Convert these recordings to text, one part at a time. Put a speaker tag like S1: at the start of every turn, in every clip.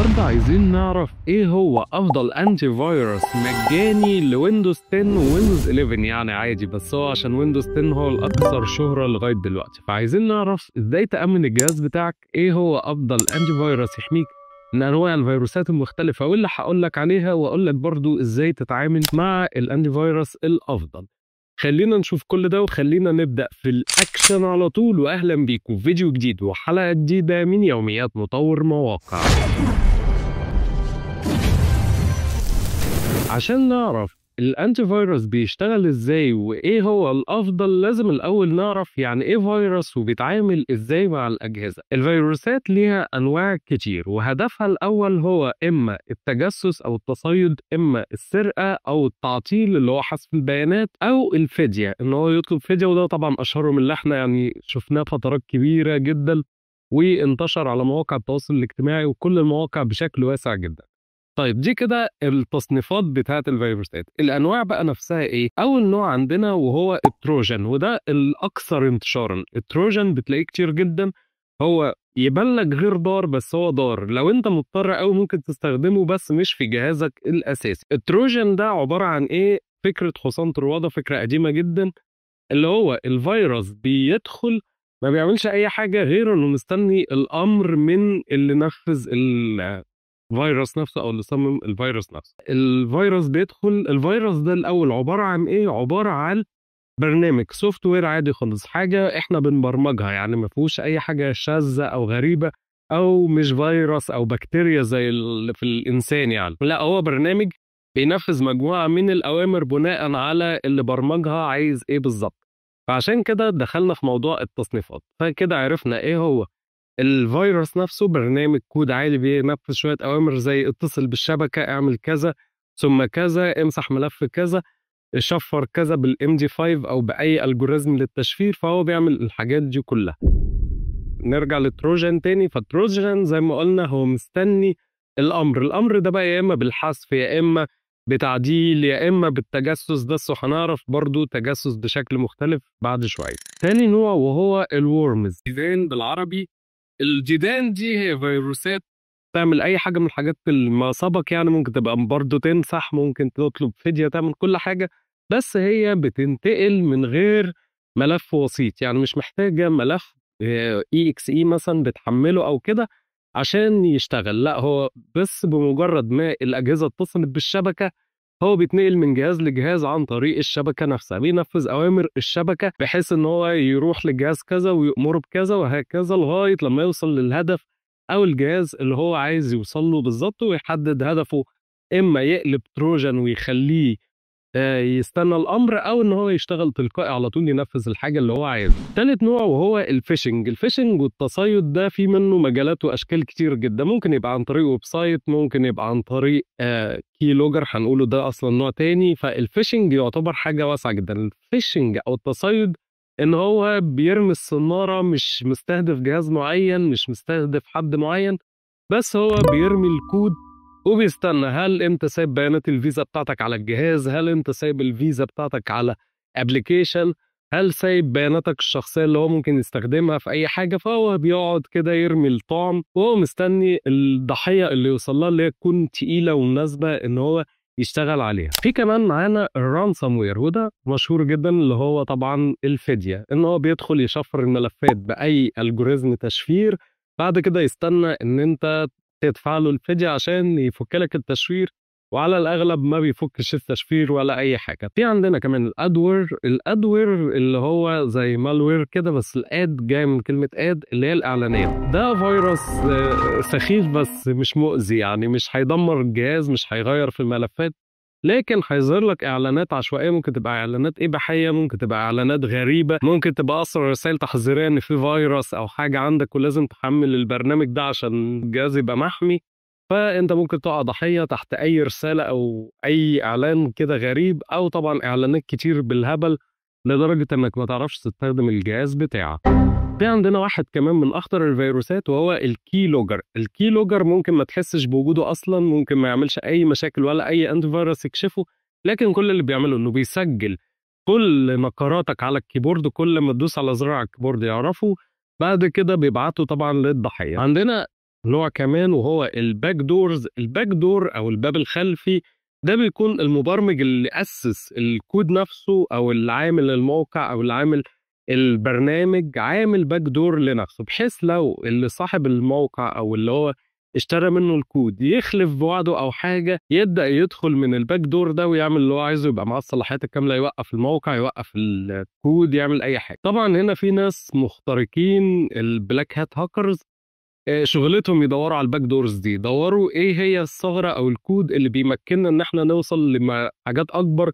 S1: النهاردة عايزين نعرف ايه هو افضل انتي فايروس مجاني لويندوز 10 وويندوز 11 يعني عادي بس هو عشان ويندوز 10 هو الاكثر شهرة لغاية دلوقتي فعايزين نعرف ازاي تأمن الجهاز بتاعك ايه هو افضل انتي فايروس يحميك من انواع الفيروسات المختلفة واللي هقول لك عليها واقول لك برضو ازاي تتعامل مع الانتي فايروس الافضل خلينا نشوف كل ده وخلينا نبدا في الاكشن على طول واهلا بيكم فيديو جديد وحلقه جديده من يوميات مطور مواقع عشان نعرف الانتي فيروس بيشتغل ازاي وايه هو الافضل لازم الاول نعرف يعني ايه فيروس وبيتعامل ازاي مع الاجهزه الفيروسات ليها انواع كتير وهدفها الاول هو اما التجسس او التصيد اما السرقه او التعطيل اللي هو حذف البيانات او الفديه ان هو يطلب فديه وده طبعا اشهرهم اللي احنا يعني شفناه فترات كبيره جدا وانتشر على مواقع التواصل الاجتماعي وكل المواقع بشكل واسع جدا طيب دي كده التصنيفات بتاعه الفيروسات الانواع بقى نفسها ايه اول نوع عندنا وهو التروجن وده الاكثر انتشارا التروجن بتلاقيه كتير جدا هو يبلغ غير ضار بس هو ضار لو انت مضطر قوي ممكن تستخدمه بس مش في جهازك الاساسي التروجن ده عباره عن ايه فكره حصان طروادة فكره قديمه جدا اللي هو الفيروس بيدخل ما بيعملش اي حاجه غير انه مستني الامر من اللي نفذ الفيروس نفسه او اللي صمم الفيروس نفسه الفيروس بيدخل الفيروس ده الاول عباره عن ايه عباره عن برنامج سوفت وير عادي خالص حاجه احنا بنبرمجها يعني ما فيهوش اي حاجه شاذه او غريبه او مش فيروس او بكتيريا زي اللي في الانسان يعني لا هو برنامج بينفذ مجموعه من الاوامر بناء على اللي برمجها عايز ايه بالظبط فعشان كده دخلنا في موضوع التصنيفات فكده عرفنا ايه هو الفيروس نفسه برنامج كود عالي بينفذ شويه اوامر زي اتصل بالشبكه اعمل كذا ثم كذا امسح ملف كذا شفر كذا بالام دي 5 او باي الجوريزم للتشفير فهو بيعمل الحاجات دي كلها نرجع للتروجان تاني فالتروجان زي ما قلنا هو مستني الامر الامر ده بقى يا اما بالحذف يا اما بتعديل يا اما بالتجسس بس وهنعرف برضو تجسس بشكل مختلف بعد شويه تاني نوع وهو الورمز اذن بالعربي الجدان دي هي فيروسات تعمل اي حاجه من الحاجات اللي ما سبق يعني ممكن تبقى برضه تنسح ممكن تطلب فديه تعمل كل حاجه بس هي بتنتقل من غير ملف وسيط يعني مش محتاجه ملف آه، اي اكس اي مثلا بتحمله او كده عشان يشتغل لا هو بس بمجرد ما الاجهزه اتصلت بالشبكه هو بيتنقل من جهاز لجهاز عن طريق الشبكه نفسها بينفذ اوامر الشبكه بحيث ان هو يروح لجهاز كذا ويأمره بكذا وهكذا لغايه لما يوصل للهدف او الجهاز اللي هو عايز يوصل له بالظبط ويحدد هدفه اما يقلب تروجان ويخليه آه، يستنى الامر او ان هو يشتغل تلقائي على طول ينفذ الحاجه اللي هو عايزها تالت نوع وهو الفيشنج الفيشنج والتصيد ده في منه مجالات واشكال كتير جدا ممكن يبقى عن طريق ويب سايت ممكن يبقى عن طريق آه، كي لوجر هنقوله ده اصلا نوع تاني فالفيشنج يعتبر حاجه واسعه جدا الفيشنج او التصيد ان هو بيرمي الصناره مش مستهدف جهاز معين مش مستهدف حد معين بس هو بيرمي الكود وبيستنى هل انت سايب بيانات الفيزا بتاعتك على الجهاز هل انت سايب الفيزا بتاعتك على ابلكيشن هل سايب بياناتك الشخصيه اللي هو ممكن يستخدمها في اي حاجه فهو بيقعد كده يرمي الطعم وهو مستني الضحيه اللي يوصلها اللي هي تكون تقيله ومناسبه ان هو يشتغل عليها في كمان معانا الرانسوم وير وده مشهور جدا اللي هو طبعا الفديه ان هو بيدخل يشفر الملفات باي الجوريزم تشفير بعد كده يستنى ان انت تدفع له الفدية عشان يفك لك التشفير وعلى الاغلب ما بيفكش التشفير ولا اي حاجه في عندنا كمان الادوير الادوير اللي هو زي مالوير كده بس الاد جاي من كلمه اد اللي هي الاعلانات ده فيروس آه، سخيف بس مش مؤذي يعني مش هيدمر الجهاز مش هيغير في الملفات لكن هيظهر لك اعلانات عشوائيه ممكن تبقى اعلانات اباحيه ممكن تبقى اعلانات غريبه ممكن تبقى اصلا رسائل تحذيريه ان في فيروس او حاجه عندك ولازم تحمل البرنامج ده عشان الجهاز يبقى محمي فانت ممكن تقع ضحيه تحت اي رساله او اي اعلان كده غريب او طبعا اعلانات كتير بالهبل لدرجه انك ما تعرفش تستخدم الجهاز بتاعك في عندنا واحد كمان من اخطر الفيروسات وهو الكي لوجر الكي لوجر ممكن ما تحسش بوجوده اصلا ممكن ما يعملش اي مشاكل ولا اي انتي فيروس يكشفه لكن كل اللي بيعمله انه بيسجل كل نقراتك على الكيبورد كل ما تدوس على زرار على الكيبورد يعرفه بعد كده بيبعته طبعا للضحيه عندنا نوع كمان وهو الباك دورز الباك دور او الباب الخلفي ده بيكون المبرمج اللي اسس الكود نفسه او العامل الموقع او العامل البرنامج عامل باك دور لنفسه بحيث لو اللي صاحب الموقع او اللي هو اشترى منه الكود يخلف بوعده او حاجه يبدا يدخل من الباك دور ده ويعمل اللي هو عايزه يبقى معاه الصلاحيات الكامله يوقف الموقع يوقف الكود يعمل اي حاجه طبعا هنا في ناس مخترقين البلاك هات هاكرز شغلتهم يدوروا على الباك دورز دي دوروا ايه هي الثغره او الكود اللي بيمكننا ان احنا نوصل لحاجات اكبر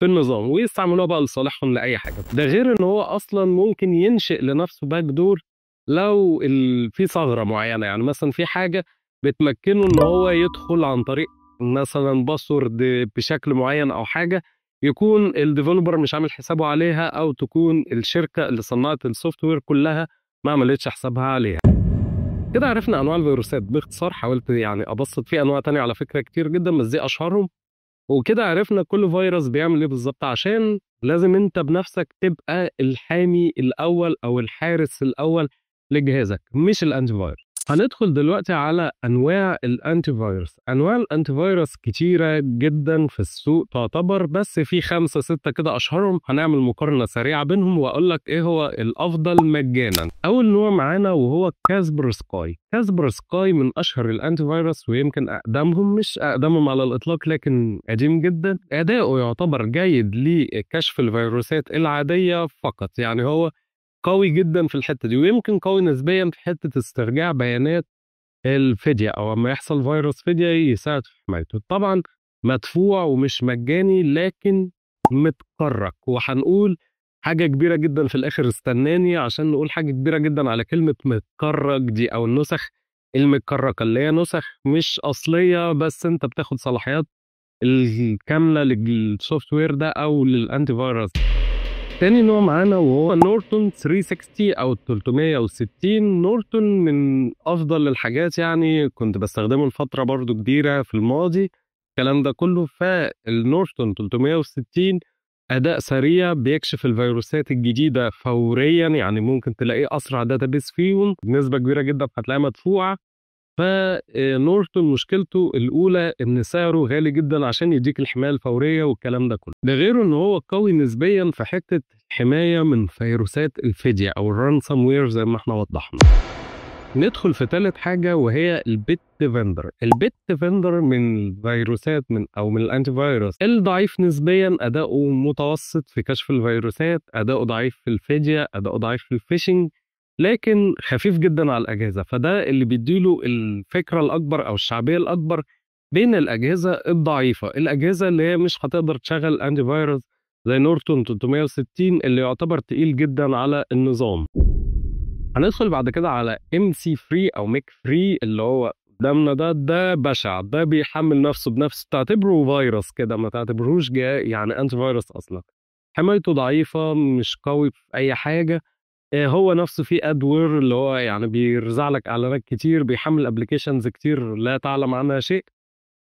S1: في النظام ويستعملوها بقى لصالحهم لاي حاجه ده غير ان هو اصلا ممكن ينشئ لنفسه باك دور لو ال... في ثغره معينه يعني مثلا في حاجه بتمكنه ان هو يدخل عن طريق مثلا باسورد بشكل معين او حاجه يكون الديفلوبر مش عامل حسابه عليها او تكون الشركه اللي صنعت السوفت وير كلها ما عملتش حسابها عليها كده عرفنا انواع الفيروسات باختصار حاولت يعني ابسط في انواع تانية على فكره كتير جدا بس دي اشهرهم وكده عرفنا كل فيروس بيعمل ايه بالظبط عشان لازم انت بنفسك تبقى الحامي الاول او الحارس الاول لجهازك مش الانتي فايروس هندخل دلوقتي على انواع الانتي فيروس انواع الانتي فيروس كتيره جدا في السوق تعتبر بس في خمسة ستة كده اشهرهم هنعمل مقارنه سريعه بينهم واقول لك ايه هو الافضل مجانا اول نوع معانا وهو كاسبر سكاي كاسبر سكاي من اشهر الانتي فيروس ويمكن اقدمهم مش اقدمهم على الاطلاق لكن قديم جدا اداؤه يعتبر جيد لكشف الفيروسات العاديه فقط يعني هو قوي جدا في الحته دي ويمكن قوي نسبيا في حته استرجاع بيانات الفديه او لما يحصل فيروس فديه يساعد في حمايته طبعا مدفوع ومش مجاني لكن متكرك وهنقول حاجه كبيره جدا في الاخر استناني عشان نقول حاجه كبيره جدا على كلمه متكرك دي او النسخ المتكركه اللي هي نسخ مش اصليه بس انت بتاخد صلاحيات الكامله للسوفت وير ده او للانتي فيروس تاني نوع معانا وهو نورتون 360 او 360 نورتون من افضل الحاجات يعني كنت بستخدمه لفتره برضو كبيره في الماضي الكلام ده كله فالنورتون 360 اداء سريع بيكشف الفيروسات الجديده فوريا يعني ممكن تلاقيه اسرع داتابيس فيهم بنسبه كبيره جدا هتلاقيها مدفوعه فنورتون مشكلته الاولى ان سعره غالي جدا عشان يديك الحمايه الفوريه والكلام ده كله ده غير ان هو قوي نسبيا في حته حمايه من فيروسات الفديه او الرانسام وير زي ما احنا وضحنا ندخل في ثالث حاجة وهي البيت ديفندر البيت ديفندر من الفيروسات من أو من الأنتي فيروس الضعيف نسبيا أداؤه متوسط في كشف الفيروسات أداؤه ضعيف في الفدية أداؤه ضعيف في الفيشنج لكن خفيف جدا على الاجهزه فده اللي بيديله الفكره الاكبر او الشعبيه الاكبر بين الاجهزه الضعيفه الاجهزه اللي هي مش هتقدر تشغل انتي فيروس زي نورتون 360 اللي يعتبر تقيل جدا على النظام هندخل بعد كده على ام سي 3 او ميك 3 اللي هو قدامنا ده ده بشع ده بيحمل نفسه بنفسه تعتبره فيروس كده ما تعتبرهوش يعني انتي فيروس اصلا حمايته ضعيفه مش قوي في اي حاجه آه، هو نفسه في ادور اللي هو يعني بيرزع لك اعلانات كتير بيحمل ابلكيشنز كتير لا تعلم عنها شيء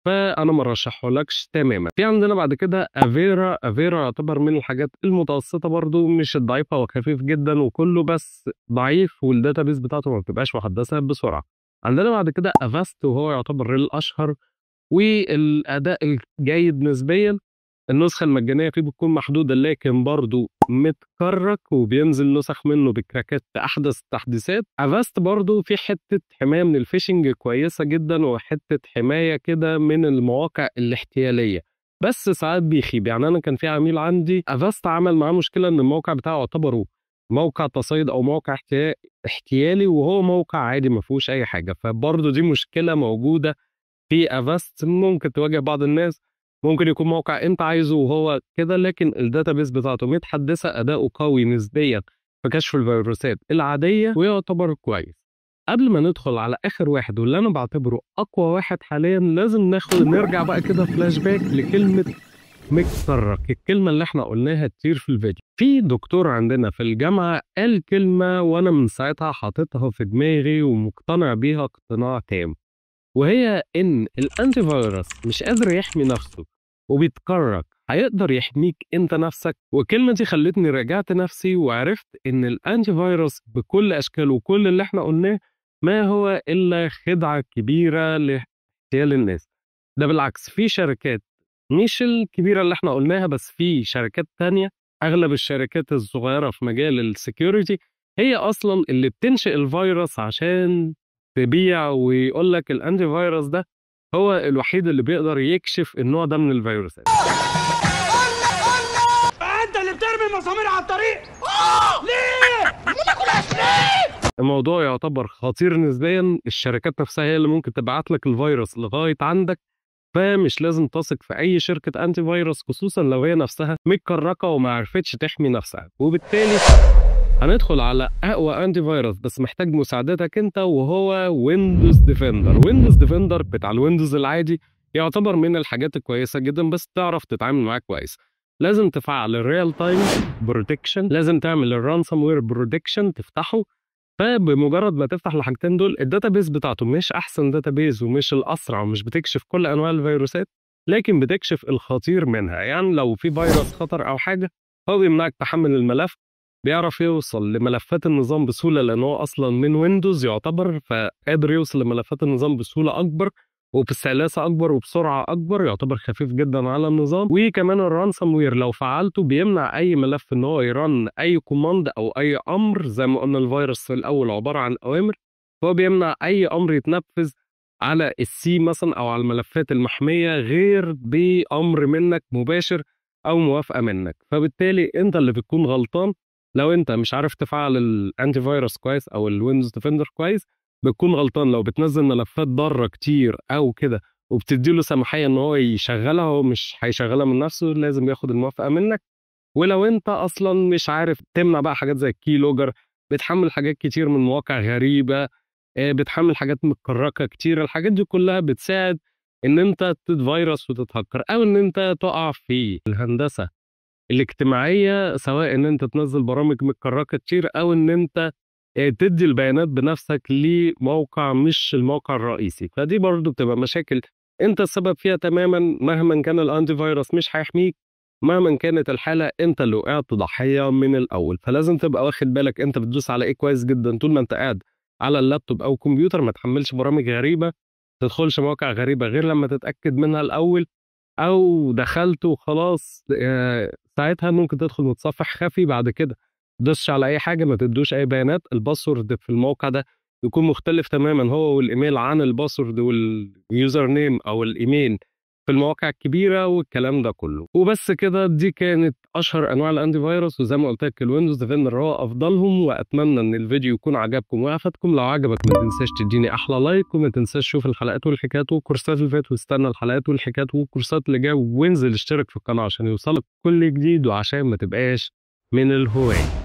S1: فانا ما رشحهولكش تماما في عندنا بعد كده افيرا افيرا يعتبر من الحاجات المتوسطه برضو مش الضعيفه هو خفيف جدا وكله بس ضعيف والداتابيز بتاعته ما بتبقاش محدثه بسرعه عندنا بعد كده افاست وهو يعتبر الاشهر والاداء الجيد نسبيا النسخة المجانية فيه بتكون محدودة لكن برضه متكرك وبينزل نسخ منه بكراكات أحدث التحديثات افاست برضه في حتة حماية من الفيشنج كويسة جدا وحتة حماية كده من المواقع الاحتيالية بس ساعات بيخيب يعني انا كان في عميل عندي افاست عمل معاه مشكله ان الموقع بتاعه اعتبره موقع تصيد او موقع احتيالي وهو موقع عادي ما فيهوش اي حاجه فبرضه دي مشكله موجوده في افاست ممكن تواجه بعض الناس ممكن يكون موقع انت عايزه وهو كده لكن الداتابيس بتاعته متحدثه اداؤه قوي نسبيا في كشف الفيروسات العاديه ويعتبر كويس قبل ما ندخل على اخر واحد واللي انا بعتبره اقوى واحد حاليا لازم ناخد نرجع بقى كده فلاش باك لكلمه مكسرك الكلمه اللي احنا قلناها كتير في الفيديو في دكتور عندنا في الجامعه قال كلمه وانا من ساعتها حاططها في دماغي ومقتنع بيها اقتناع تام وهي ان الانتي فيروس مش قادر يحمي نفسه وبيتكرك هيقدر يحميك انت نفسك والكلمه دي خلتني راجعت نفسي وعرفت ان الانتي فيروس بكل اشكاله وكل اللي احنا قلناه ما هو الا خدعه كبيره لاحتيال الناس ده بالعكس في شركات مش الكبيره اللي احنا قلناها بس في شركات تانية اغلب الشركات الصغيره في مجال السكيورتي هي اصلا اللي بتنشئ الفيروس عشان تبيع ويقول لك الانتي فايروس ده هو الوحيد اللي بيقدر يكشف النوع ده من الفيروسات انت اللي بترمي المسامير على الطريق ليه ليه الموضوع يعتبر خطير نسبيا الشركات نفسها هي اللي ممكن تبعت لك الفيروس لغايه عندك فمش لازم تثق في اي شركه انتي فيروس خصوصا لو هي نفسها متكركه وما عرفتش تحمي نفسها وبالتالي هندخل على اقوى انتي فيروس بس محتاج مساعدتك انت وهو ويندوز ديفندر ويندوز ديفندر بتاع الويندوز العادي يعتبر من الحاجات الكويسه جدا بس تعرف تتعامل معاه كويس لازم تفعل الريال تايم بروتكشن لازم تعمل الرانسوم وير بروتكشن تفتحه فبمجرد ما تفتح الحاجتين دول الداتابيز بتاعته مش احسن داتابيز ومش الاسرع ومش بتكشف كل انواع الفيروسات لكن بتكشف الخطير منها يعني لو في فيروس خطر او حاجه هو بيمنعك تحمل الملف بيعرف يوصل لملفات النظام بسهوله لان هو اصلا من ويندوز يعتبر فقادر يوصل لملفات النظام بسهوله اكبر وبسلاسه اكبر وبسرعه اكبر يعتبر خفيف جدا على النظام وكمان الرانسوم وير لو فعلته بيمنع اي ملف ان هو يرن اي كوماند او اي امر زي ما قلنا الفيروس في الاول عباره عن اوامر فهو بيمنع اي امر يتنفذ على السي مثلا او على الملفات المحميه غير بامر منك مباشر او موافقه منك فبالتالي انت اللي بتكون غلطان لو انت مش عارف تفعل الانتي فايروس كويس او الويندوز ديفندر كويس بتكون غلطان لو بتنزل ملفات ضاره كتير او كده وبتدي له سماحيه ان هو يشغلها هو مش هيشغلها من نفسه لازم ياخد الموافقه منك ولو انت اصلا مش عارف تمنع بقى حاجات زي الكي لوجر بتحمل حاجات كتير من مواقع غريبه آه، بتحمل حاجات متكركه كتير الحاجات دي كلها بتساعد ان انت تتفيروس وتتهكر او ان انت تقع في الهندسه الاجتماعيه سواء ان انت تنزل برامج متكركه كتير او ان انت آه، تدي البيانات بنفسك لموقع مش الموقع الرئيسي فدي برضو بتبقى مشاكل انت السبب فيها تماما مهما كان الانتي فيروس مش هيحميك مهما كانت الحالة أنت اللي وقعت ضحية من الأول فلازم تبقى واخد بالك أنت بتدوس على إيه كويس جدا طول ما أنت قاعد على اللابتوب أو الكمبيوتر ما تحملش برامج غريبة ما تدخلش مواقع غريبة غير لما تتأكد منها الأول او دخلت وخلاص ساعتها ممكن تدخل متصفح خفي بعد كده دش على اي حاجه ما تدوش اي بيانات الباسورد في الموقع ده يكون مختلف تماما هو والايميل عن الباسورد واليوزر نيم او الايميل في المواقع الكبيره والكلام ده كله وبس كده دي كانت اشهر انواع الانتي فيروس وزي ما قلت لك الويندوز ديفندر هو افضلهم واتمنى ان الفيديو يكون عجبكم وافادكم لو عجبك ما تنساش تديني احلى لايك وما تنساش تشوف الحلقات والحكايات والكورسات اللي فاتت واستنى الحلقات والحكايات والكورسات اللي جايه وانزل اشترك في القناه عشان يوصلك كل جديد وعشان ما تبقاش من الهوايه